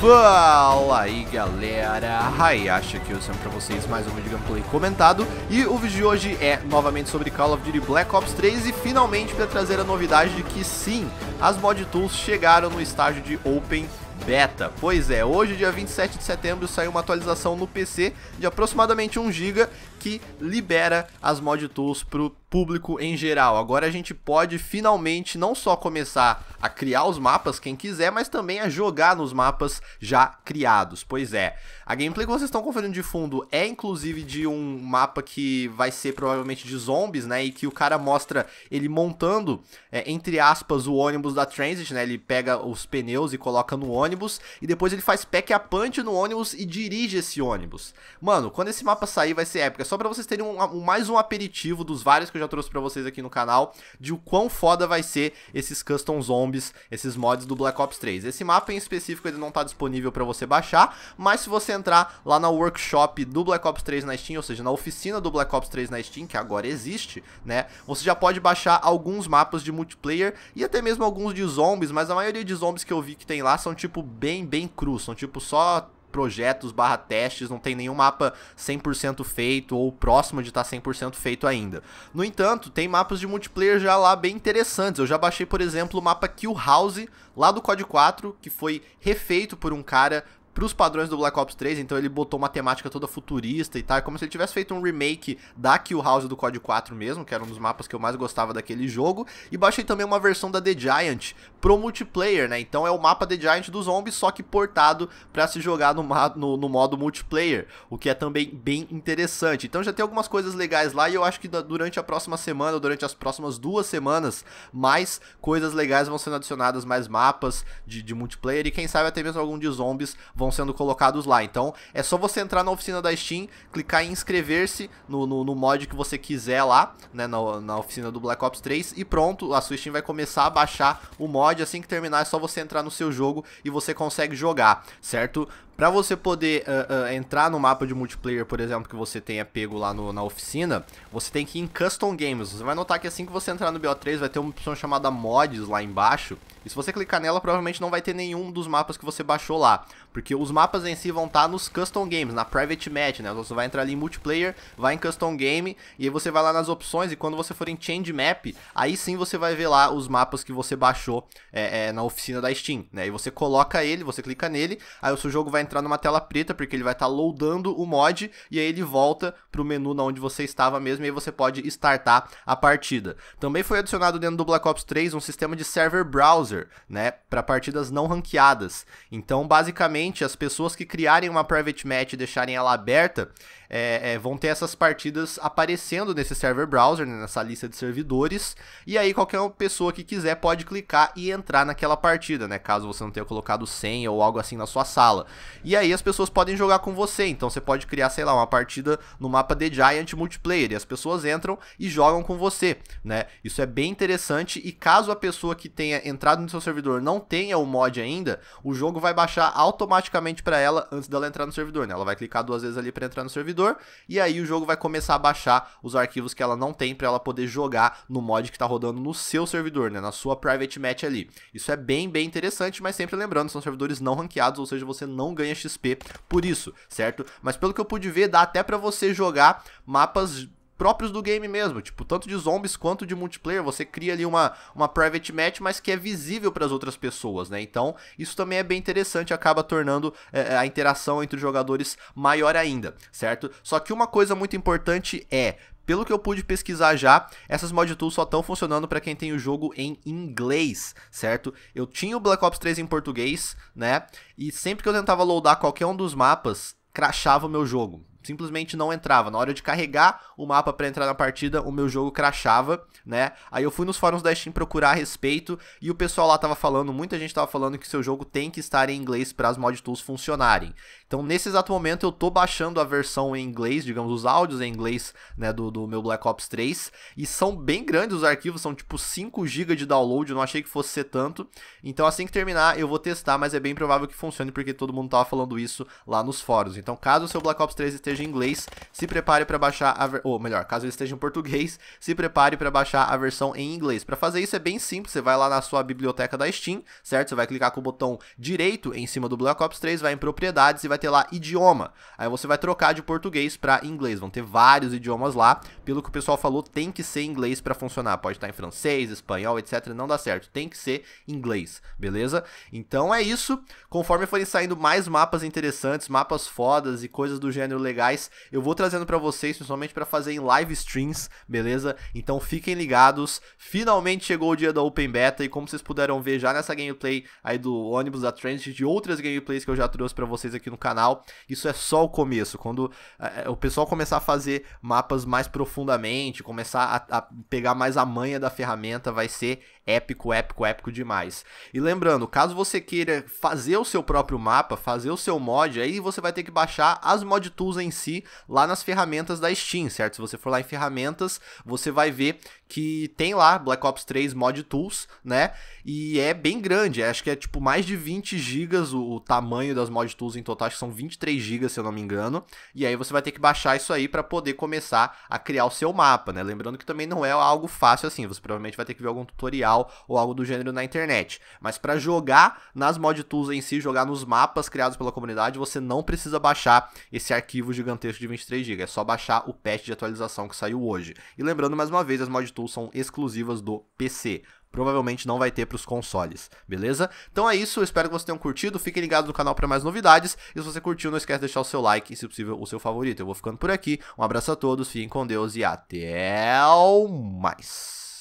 Fala aí galera, Hayashi aqui, eu sou pra vocês mais um vídeo de gameplay comentado E o vídeo de hoje é novamente sobre Call of Duty Black Ops 3 E finalmente para trazer a novidade de que sim, as mod tools chegaram no estágio de Open Beta. Pois é, hoje dia 27 de setembro saiu uma atualização no PC de aproximadamente 1 GB que libera as mod tools pro público em geral. Agora a gente pode finalmente não só começar a criar os mapas quem quiser, mas também a jogar nos mapas já criados. Pois é, a gameplay que vocês estão conferindo de fundo é inclusive de um mapa que vai ser provavelmente de zombies, né? E que o cara mostra ele montando, é, entre aspas, o ônibus da Transit, né? Ele pega os pneus e coloca no ônibus e depois ele faz pack a punch no ônibus e dirige esse ônibus. Mano, quando esse mapa sair vai ser épico. É só para vocês terem um, um, mais um aperitivo dos vários que eu já trouxe para vocês aqui no canal, de o quão foda vai ser esses custom zombies, esses mods do Black Ops 3. Esse mapa em específico ele não tá disponível para você baixar, mas se você entrar lá na workshop do Black Ops 3 na Steam, ou seja, na oficina do Black Ops 3 na Steam, que agora existe, né, você já pode baixar alguns mapas de multiplayer e até mesmo alguns de zombies, mas a maioria de zombies que eu vi que tem lá são tipo bem, bem cru, são tipo só projetos barra testes, não tem nenhum mapa 100% feito ou próximo de estar tá 100% feito ainda. No entanto, tem mapas de multiplayer já lá bem interessantes. Eu já baixei, por exemplo, o mapa Kill House lá do COD 4, que foi refeito por um cara pros padrões do Black Ops 3, então ele botou uma temática toda futurista e tal, é como se ele tivesse feito um remake da Kill House do COD 4 mesmo, que era um dos mapas que eu mais gostava daquele jogo, e baixei também uma versão da The Giant pro multiplayer, né? Então é o mapa The Giant dos zombies, só que portado para se jogar no, no, no, modo multiplayer, o que é também bem interessante. Então já tem algumas coisas legais lá e eu acho que durante a próxima semana, ou durante as próximas duas semanas, mais coisas legais vão sendo adicionadas, mais mapas de, de multiplayer e quem sabe até mesmo algum de zombies vão sendo colocados lá. Então é só você entrar na oficina da Steam, clicar em inscrever-se no, no, no, mod que você quiser lá, né, na, na oficina do Black Ops 3 e pronto, a sua Steam vai começar a baixar o mod. Assim que terminar é só você entrar no seu jogo e você consegue jogar, certo? Para você poder uh, uh, entrar no mapa de multiplayer, por exemplo, que você tenha pego lá no, na oficina, você tem que ir em Custom Games. Você vai notar que assim que você entrar no BO3, vai ter uma opção chamada Mods lá embaixo. E se você clicar nela, provavelmente não vai ter nenhum dos mapas que você baixou lá. Porque os mapas em si vão estar tá nos Custom Games, na Private Match, né? você vai entrar ali em Multiplayer, vai em Custom Game, e aí você vai lá nas opções, e quando você for em Change Map, aí sim você vai ver lá os mapas que você baixou é, é, na oficina da Steam, né? E você coloca ele, você clica nele, aí o seu jogo vai entrar entrar numa tela preta, porque ele vai estar tá loadando o mod, e aí ele volta pro menu na onde você estava mesmo, e aí você pode startar a partida. Também foi adicionado dentro do Black Ops 3 um sistema de server browser, né, para partidas não ranqueadas. Então, basicamente, as pessoas que criarem uma private match e deixarem ela aberta, é, é, vão ter essas partidas aparecendo nesse server browser, né, nessa lista de servidores, e aí qualquer pessoa que quiser pode clicar e entrar naquela partida, né, caso você não tenha colocado senha ou algo assim na sua sala. E aí as pessoas podem jogar com você, então você pode criar, sei lá, uma partida no mapa The Giant Multiplayer, e as pessoas entram e jogam com você, né, isso é bem interessante, e caso a pessoa que tenha entrado no seu servidor não tenha o mod ainda, o jogo vai baixar automaticamente para ela antes dela entrar no servidor, né, ela vai clicar duas vezes ali para entrar no servidor, servidor, e aí o jogo vai começar a baixar os arquivos que ela não tem para ela poder jogar no mod que está rodando no seu servidor, né, na sua private match ali. Isso é bem, bem interessante, mas sempre lembrando, são servidores não ranqueados, ou seja, você não ganha XP por isso, certo? Mas pelo que eu pude ver, dá até para você jogar mapas próprios do game mesmo, tipo, tanto de zombies quanto de multiplayer, você cria ali uma, uma private match, mas que é visível para as outras pessoas, né? Então, isso também é bem interessante, acaba tornando é, é, a interação entre os jogadores maior ainda, certo? Só que uma coisa muito importante é, pelo que eu pude pesquisar já, essas mod tools só estão funcionando para quem tem o jogo em inglês, certo? Eu tinha o Black Ops 3 em português, né? E sempre que eu tentava loadar qualquer um dos mapas, crachava o meu jogo simplesmente não entrava. Na hora de carregar o mapa para entrar na partida, o meu jogo crachava, né? Aí eu fui nos fóruns da Steam procurar a respeito e o pessoal lá tava falando, muita gente tava falando que seu jogo tem que estar em inglês para as mod tools funcionarem. Então, nesse exato momento, eu tô baixando a versão em inglês, digamos, os áudios em inglês, né, do, do meu Black Ops 3, e são bem grandes os arquivos, são tipo 5 GB de download, eu não achei que fosse ser tanto. Então, assim que terminar, eu vou testar, mas é bem provável que funcione porque todo mundo tava falando isso lá nos fóruns. Então, caso o seu Black Ops 3 esteja esteja em inglês, se prepare para baixar a ver... ou melhor, caso ele esteja em português, se prepare para baixar a versão em inglês. Para fazer isso é bem simples, você vai lá na sua biblioteca da Steam, certo? Você vai clicar com o botão direito em cima do Black Ops 3, vai em propriedades e vai ter lá idioma. Aí você vai trocar de português para inglês. Vão ter vários idiomas lá. Pelo que o pessoal falou, tem que ser inglês para funcionar. Pode estar em francês, espanhol, etc, não dá certo. Tem que ser inglês, beleza? Então é isso. Conforme forem saindo mais mapas interessantes, mapas fodas e coisas do gênero legal legais. Eu vou trazendo para vocês, principalmente para fazer em live streams, beleza? Então fiquem ligados. Finalmente chegou o dia da Open Beta e como vocês puderam ver já nessa gameplay aí do ônibus da Transit, de outras gameplays que eu já trouxe para vocês aqui no canal, isso é só o começo. Quando é, o pessoal começar a fazer mapas mais profundamente, começar a, a pegar mais a manha da ferramenta, vai ser épico, épico, épico demais. E lembrando, caso você queira fazer o seu próprio mapa, fazer o seu mod, aí você vai ter que baixar as mod tools em si lá nas ferramentas da Steam, certo? Se você for lá em ferramentas, você vai ver que tem lá Black Ops 3 Mod Tools, né? E é bem grande, é, acho que é tipo mais de 20 GB o, o, tamanho das Mod Tools em total, acho que são 23 GB, se eu não me engano. E aí você vai ter que baixar isso aí para poder começar a criar o seu mapa, né? Lembrando que também não é algo fácil assim, você provavelmente vai ter que ver algum tutorial ou algo do gênero na internet. Mas para jogar nas Mod Tools em si, jogar nos mapas criados pela comunidade, você não precisa baixar esse arquivo de gigantesco de 23 GB. É só baixar o patch de atualização que saiu hoje. E lembrando mais uma vez, as mod tools são exclusivas do PC provavelmente não vai ter para os consoles, beleza? Então é isso, espero que vocês tenham curtido, fiquem ligados no canal para mais novidades, e se você curtiu, não esquece de deixar o seu like e, se possível, o seu favorito. Eu vou ficando por aqui, um abraço a todos, fiquem com Deus e até mais!